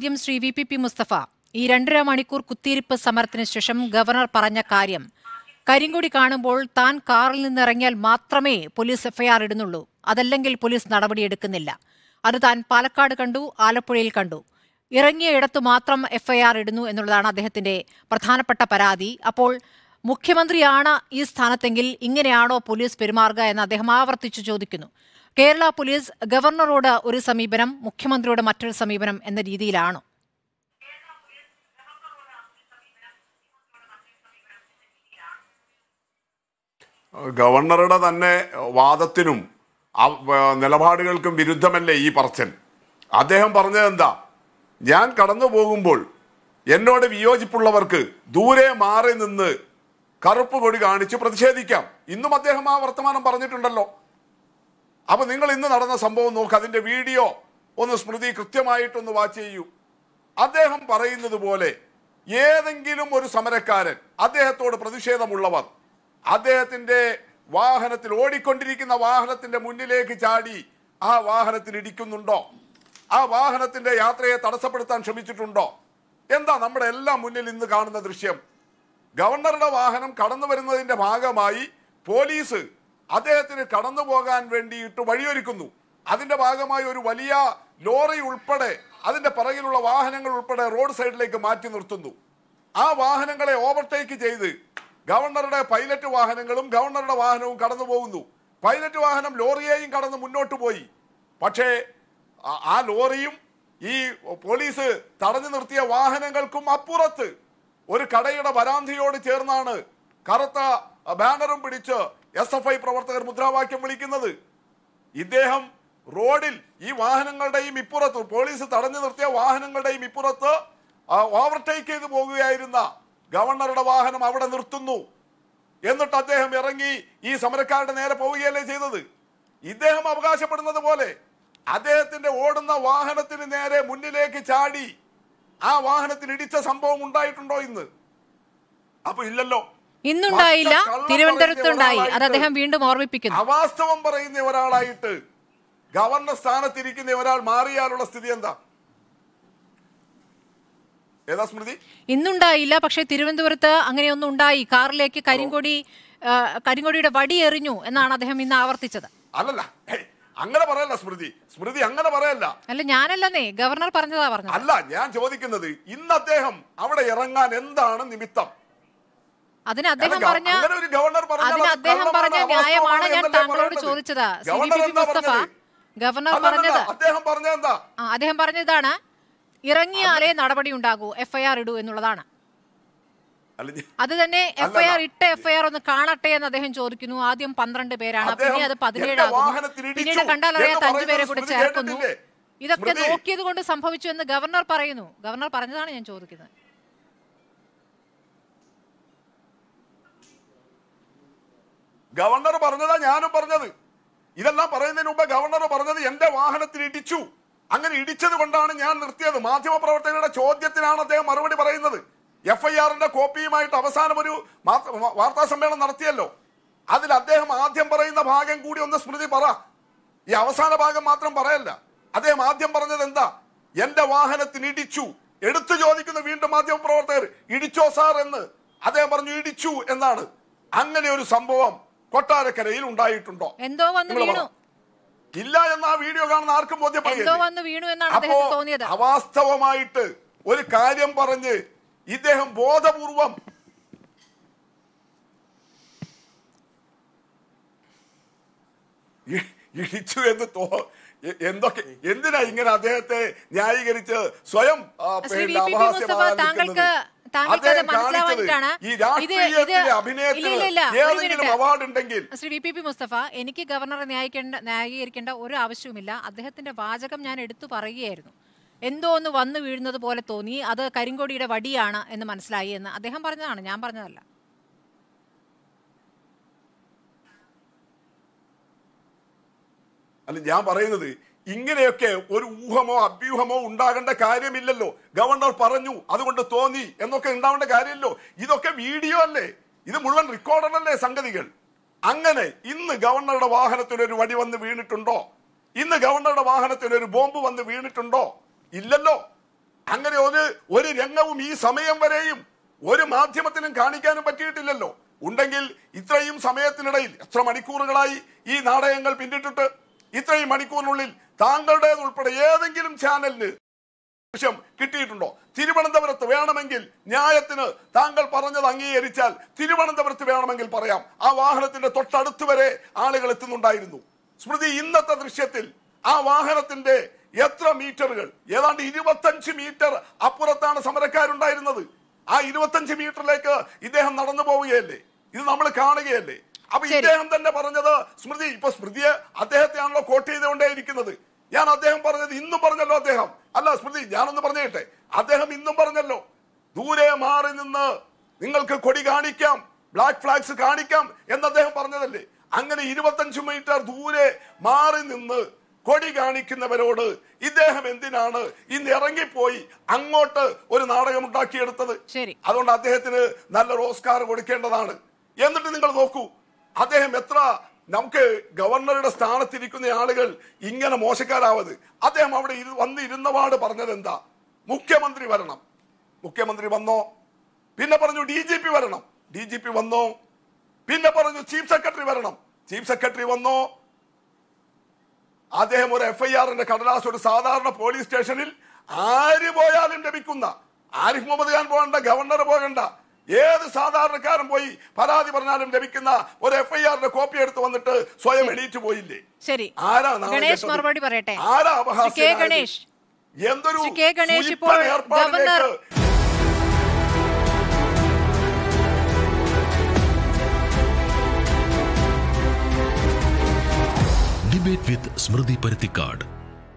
ആദ്യം Shri V P P Mustafa ഈ രണ്ടര മണിക്കൂർ കുത്തിയിരിപ്പ് സമരത്തിന് ശേഷം ഗവർണർ പറഞ്ഞ കാര്യം കരിങ്കുടി കാണുമ്പോൾ താൻ കാറിൽ നിന്നിറങ്ങിയാൽ മാത്രമേ പോലീസ് എഫ്ഐആർ ഇടുന്നുള്ളൂ അതല്ലെങ്കിൽ പോലീസ് നടപടിയെടുക്കുന്നില്ല അത് താൻ പാലക്കാട് കണ്ടു ആലപ്പുഴയിൽ കണ്ടു ഇറങ്ങിയ ഇടത്ത് മാത്രം എഫ്ഐആർ ഇടുന്നു എന്നുള്ളതാണ് അദ്ദേഹത്തിന്റെ പ്രധാനപ്പെട്ട പരാതി അപ്പോൾ മുഖ്യമന്ത്രിയാണ് ഈ സ്ഥാനത്തെങ്കിൽ ഇങ്ങനെയാണോ പോലീസ് പെരുമാറുക എന്ന് അദ്ദേഹം ആവർത്തിച്ചു ചോദിക്കുന്നു കേരള പോലീസ് ഗവർണറോട് ഒരു സമീപനം മുഖ്യമന്ത്രിയോട് മറ്റൊരു സമീപനം എന്ന രീതിയിലാണോ ഗവർണറുടെ തന്നെ വാദത്തിനും നിലപാടുകൾക്കും വിരുദ്ധമല്ലേ ഈ പറച്ചൻ അദ്ദേഹം പറഞ്ഞത് എന്താ ഞാൻ കടന്നു പോകുമ്പോൾ എന്നോട് വിയോജിപ്പുള്ളവർക്ക് ദൂരെ മാറി നിന്ന് കറുപ്പ് കൊടി കാണിച്ച് പ്രതിഷേധിക്കാം ഇന്നും അദ്ദേഹം ആ വർത്തമാനം പറഞ്ഞിട്ടുണ്ടല്ലോ അപ്പോൾ നിങ്ങൾ ഇന്ന് നടന്ന സംഭവം നോക്ക് അതിന്റെ വീഡിയോ ഒന്ന് സ്മൃതി കൃത്യമായിട്ടൊന്ന് വാച്ച് ചെയ്യൂ അദ്ദേഹം പറയുന്നത് പോലെ ഏതെങ്കിലും ഒരു സമരക്കാരൻ അദ്ദേഹത്തോട് പ്രതിഷേധമുള്ളവർ അദ്ദേഹത്തിന്റെ വാഹനത്തിൽ ഓടിക്കൊണ്ടിരിക്കുന്ന വാഹനത്തിന്റെ മുന്നിലേക്ക് ചാടി ആ വാഹനത്തിൽ ഇടിക്കുന്നുണ്ടോ ആ വാഹനത്തിന്റെ യാത്രയെ തടസ്സപ്പെടുത്താൻ ശ്രമിച്ചിട്ടുണ്ടോ എന്താ നമ്മുടെ എല്ലാം മുന്നിൽ ഇന്ന് കാണുന്ന ദൃശ്യം ഗവർണറുടെ വാഹനം കടന്നു വരുന്നതിന്റെ ഭാഗമായി പോലീസ് അദ്ദേഹത്തിന് കടന്നു പോകാൻ വേണ്ടിയിട്ട് വഴിയൊരുക്കുന്നു അതിന്റെ ഭാഗമായി ഒരു വലിയ ലോറി ഉൾപ്പെടെ അതിന്റെ പിറകിലുള്ള വാഹനങ്ങൾ ഉൾപ്പെടെ റോഡ് സൈഡിലേക്ക് മാറ്റി നിർത്തുന്നു ആ വാഹനങ്ങളെ ഓവർടേക്ക് ചെയ്ത് ഗവർണറുടെ പൈലറ്റ് വാഹനങ്ങളും ഗവർണറുടെ വാഹനവും കടന്നു പോകുന്നു പൈലറ്റ് വാഹനം ലോറിയെയും കടന്ന് മുന്നോട്ട് പോയി പക്ഷേ ആ ലോറിയും ഈ പോലീസ് തടഞ്ഞു നിർത്തിയ വാഹനങ്ങൾക്കും അപ്പുറത്ത് ഒരു കടയുടെ വരാന്തിയോട് ചേർന്നാണ് കറുത്ത ബാനറും പിടിച്ച് എസ് എഫ് ഐ പ്രവർത്തകർ മുദ്രാവാക്യം വിളിക്കുന്നത് ഇദ്ദേഹം റോഡിൽ ഈ വാഹനങ്ങളുടെയും ഇപ്പുറത്ത് പോലീസ് തടഞ്ഞു നിർത്തിയ വാഹനങ്ങളുടെയും ഇപ്പുറത്ത് ഓവർടേക്ക് ചെയ്തു പോകുകയായിരുന്ന ഗവർണറുടെ വാഹനം അവിടെ നിർത്തുന്നു എന്നിട്ട് അദ്ദേഹം ഇറങ്ങി ഈ സമരക്കാരുടെ നേരെ പോവുകയല്ലേ ചെയ്തത് ഇദ്ദേഹം അവകാശപ്പെടുന്നത് പോലെ അദ്ദേഹത്തിന്റെ ഓടുന്ന വാഹനത്തിന് നേരെ മുന്നിലേക്ക് ചാടി ആ വാഹനത്തിൽ ഇടിച്ച സംഭവം ഉണ്ടായിട്ടുണ്ടോ ഇന്ന് അപ്പൊ ഇല്ലല്ലോ ഇന്നുണ്ടായില്ല തിരുവനന്തപുരത്ത് ഉണ്ടായി അത് അദ്ദേഹം വീണ്ടും ഓർമ്മിപ്പിക്കുന്നു അവാസ്തവം പറയുന്ന ഒരാളായിട്ട് ഗവർണർ സ്ഥാനത്തിരിക്കുന്ന ഒരാൾ മാറിയാലുള്ള സ്ഥിതി എന്താ ഏതാ സ്മൃതി ഇന്നുണ്ടായില്ല പക്ഷേ തിരുവനന്തപുരത്ത് അങ്ങനെയൊന്നും ഉണ്ടായി കാറിലേക്ക് കരിങ്കൊടി കരിങ്കൊടിയുടെ വടി എറിഞ്ഞു എന്നാണ് അദ്ദേഹം ഇന്ന് ആവർത്തിച്ചത് അല്ലല്ല അങ്ങനെ പറയല്ല സ്മൃതി സ്മൃതി അങ്ങനെ പറയല്ല അല്ല ഞാനല്ലേ ഗവർണർ പറഞ്ഞതാ പറഞ്ഞു അല്ല ഞാൻ ചോദിക്കുന്നത് ഇന്ന് അദ്ദേഹം അവിടെ ഇറങ്ങാൻ എന്താണ് നിമിത്തം അതിന് അദ്ദേഹം പറഞ്ഞ അതിന് അദ്ദേഹം പറഞ്ഞ ന്യായമാണ് ഞാൻ താങ്കളോട് ചോദിച്ചത് മുസ്തഫ ഗവർണർ പറഞ്ഞത് അദ്ദേഹം പറഞ്ഞതാണ് ഇറങ്ങിയാലേ നടപടി ഉണ്ടാകൂ എഫ്ഐആർ ഇടൂ എന്നുള്ളതാണ് അത് തന്നെ എഫ്ഐആർ ഇട്ട എഫ്ഐആർ ഒന്ന് കാണട്ടെ എന്ന് അദ്ദേഹം ചോദിക്കുന്നു ആദ്യം പന്ത്രണ്ട് പേരാണ് പിന്നെ അത് പതിനേഴാകും പിന്നീട് കണ്ടാൽ അറിയാത്ത അഞ്ചുപേരെ കൂടി ചേർക്കുന്നു ഇതൊക്കെ നോക്കിയത് കൊണ്ട് സംഭവിച്ചു എന്ന് ഗവർണർ പറയുന്നു ഗവർണർ പറഞ്ഞതാണ് ഞാൻ ചോദിക്കുന്നത് ഗവർണർ പറഞ്ഞതാ ഞാനും പറഞ്ഞത് ഇതെല്ലാം പറയുന്നതിന് മുമ്പ് ഗവർണർ പറഞ്ഞത് എന്റെ വാഹനത്തിൽ ഇടിച്ചു അങ്ങനെ ഇടിച്ചത് കൊണ്ടാണ് ഞാൻ നിർത്തിയത് മാധ്യമപ്രവർത്തകരുടെ ചോദ്യത്തിനാണ് അദ്ദേഹം മറുപടി പറയുന്നത് എഫ് ഐ ആറിന്റെ കോപ്പിയുമായിട്ട് അവസാനം ഒരു വാർത്താ സമ്മേളനം നടത്തിയല്ലോ അതിൽ അദ്ദേഹം ആദ്യം പറയുന്ന ഭാഗം കൂടി ഒന്ന് സ്മൃതി പറ ഈ അവസാന ഭാഗം മാത്രം പറയല്ല അദ്ദേഹം ആദ്യം പറഞ്ഞത് എന്താ എന്റെ വാഹനത്തിന് ഇടിച്ചു എടുത്തു ചോദിക്കുന്നു വീണ്ടും മാധ്യമപ്രവർത്തകർ ഇടിച്ചോ സാർ എന്ന് അദ്ദേഹം പറഞ്ഞു ഇടിച്ചു എന്നാണ് അങ്ങനെ ഒരു സംഭവം കൊട്ടാരക്കരയിൽ ഉണ്ടായിട്ടുണ്ടോ എന്തോ വന്നു വീണു ഇല്ല എന്ന് ആ വീഡിയോ കാണുന്ന ആർക്കും ബോധ്യപ്പെടുന്നു അവാസ്തവമായിട്ട് ഒരു കാര്യം പറഞ്ഞ് ഇദ്ദേഹം ബോധപൂർവം ഇടിച്ചു എന്ന് തോ എന്തൊക്കെ എന്തിനാ ഇങ്ങനെ അദ്ദേഹത്തെ ന്യായീകരിച്ച് സ്വയം താങ്കൾക്ക് ഇത് ഇത് അവാർഡ് ഉണ്ടെങ്കിൽ Shri V P P Mustafa എനിക്ക് ഗവർണറെ ന്യായീകരിക്കേണ്ട ന്യായീകരിക്കേണ്ട ഒരു ആവശ്യവുമില്ല അദ്ദേഹത്തിന്റെ വാചകം ഞാൻ എടുത്തു പറയുകയായിരുന്നു എന്തോ ഒന്ന് വന്നു വീഴുന്നത് പോലെ തോന്നി അത് കരിങ്കോടിയുടെ വടിയാണ് എന്ന് മനസ്സിലായി എന്ന് അദ്ദേഹം പറഞ്ഞതാണ് ഞാൻ പറഞ്ഞതല്ല അല്ല ഞാൻ പറയുന്നത് ഇങ്ങനെയൊക്കെ ഒരു ഊഹമോ അഭ്യൂഹമോ ഉണ്ടാകേണ്ട കാര്യമില്ലല്ലോ ഗവർണർ പറഞ്ഞു അതുകൊണ്ട് തോന്നി എന്നൊക്കെ ഉണ്ടാവേണ്ട കാര്യമില്ലല്ലോ ഇതൊക്കെ വീഡിയോ അല്ലേ ഇത് മുഴുവൻ അല്ലേ സംഗതികൾ അങ്ങനെ ഇന്ന് ഗവർണറുടെ വാഹനത്തിൽ ഒരു വടി വന്ന് വീണിട്ടുണ്ടോ ഇന്ന് ഗവർണറുടെ വാഹനത്തിൽ ഒരു ബോംബ് വന്ന് വീണിട്ടുണ്ടോ ഇല്ലല്ലോ അങ്ങനെ ഒരു ഒരു രംഗവും ഈ സമയം വരെയും ഒരു മാധ്യമത്തിനും കാണിക്കാനും പറ്റിയിട്ടില്ലല്ലോ ഉണ്ടെങ്കിൽ ഇത്രയും സമയത്തിനിടയിൽ എത്ര മണിക്കൂറുകളായി ഈ നാടകങ്ങൾ പിന്നിട്ടിട്ട് ഇത്രയും മണിക്കൂറിനുള്ളിൽ താങ്കളുടേത് ഉൾപ്പെടെ ഏതെങ്കിലും ചാനലിന് വിഷയം കിട്ടിയിട്ടുണ്ടോ തിരുവനന്തപുരത്ത് വേണമെങ്കിൽ ന്യായത്തിന് താങ്കൾ പറഞ്ഞത് അംഗീകരിച്ചാൽ തിരുവനന്തപുരത്ത് വേണമെങ്കിൽ പറയാം ആ വാഹനത്തിന്റെ തൊട്ടടുത്ത് വരെ ആളുകൾ എത്തുന്നുണ്ടായിരുന്നു സ്മൃതി ഇന്നത്തെ ദൃശ്യത്തിൽ ആ വാഹനത്തിന്റെ എത്ര മീറ്ററുകൾ ഏതാണ്ട് ഇരുപത്തഞ്ച് മീറ്റർ അപ്പുറത്താണ് സമരക്കാരുണ്ടായിരുന്നത് ആ ഇരുപത്തഞ്ച് മീറ്ററിലേക്ക് ഇദ്ദേഹം നടന്നു പോവുകയല്ലേ ഇത് നമ്മൾ കാണുകയല്ലേ അപ്പൊ ഇദ്ദേഹം തന്നെ പറഞ്ഞത് സ്മൃതി ഇപ്പൊ സ്മൃതിയെ അദ്ദേഹത്തെയാണല്ലോ കോട്ട് ചെയ്തുകൊണ്ടേ ഞാൻ അദ്ദേഹം പറഞ്ഞത് ഇന്നും പറഞ്ഞല്ലോ അദ്ദേഹം അല്ല സ്മൃതി ഞാനൊന്ന് പറഞ്ഞേട്ടെ അദ്ദേഹം ഇന്നും പറഞ്ഞല്ലോ ദൂരെ മാറി നിന്ന് നിങ്ങൾക്ക് കൊടി കാണിക്കാം ബ്ലാക്ക് ഫ്ലാഗ്സ് കാണിക്കാം എന്ന് അദ്ദേഹം പറഞ്ഞതല്ലേ അങ്ങനെ ഇരുപത്തഞ്ച് മീറ്റർ ദൂരെ മാറി നിന്ന് കൊടി കാണിക്കുന്നവരോട് ഇദ്ദേഹം എന്തിനാണ് ഇന്ന് ഇറങ്ങിപ്പോയി അങ്ങോട്ട് ഒരു നാടകം ഉണ്ടാക്കിയെടുത്തത് അതുകൊണ്ട് അദ്ദേഹത്തിന് നല്ലൊരു ഓസ്കാർ കൊടുക്കേണ്ടതാണ് എന്നിട്ട് നിങ്ങൾ നോക്കൂ അദ്ദേഹം എത്ര നമുക്ക് ഗവർണറുടെ സ്ഥാനത്തിരിക്കുന്ന ആളുകൾ ഇങ്ങനെ മോശക്കാരാവത് അദ്ദേഹം അവിടെ ഇരു വന്ന് ഇരുന്നപാട് പറഞ്ഞത് എന്താ മുഖ്യമന്ത്രി വരണം മുഖ്യമന്ത്രി വന്നോ പിന്നെ പറഞ്ഞു ഡി ജി പി വരണം ഡി ജി പി വന്നോ പിന്നെ പറഞ്ഞു ചീഫ് സെക്രട്ടറി വരണം ചീഫ് സെക്രട്ടറി വന്നോ അദ്ദേഹം ഒരു എഫ് ഐ ആറിന്റെ കടലാസ് ഒരു സാധാരണ പോലീസ് സ്റ്റേഷനിൽ ആര് പോയാലും ലഭിക്കുന്ന ആരിഫ് മുഹമ്മദ് ഖാൻ പോകണ്ട ഗവർണർ പോകണ്ട ഏത് സാധാരണക്കാരും പോയി പരാതി പറഞ്ഞാലും ലഭിക്കുന്ന ഒരു എഫ് ഐ ആറിന്റെ കോപ്പി എടുത്ത് വന്നിട്ട് സ്വയം എണീറ്റ് പോയില്ലേ ശരി ആരാ ഗണേഷ് മറുപടി പറയട്ടെ എന്തൊരു governor debate with Smriti Paruthikad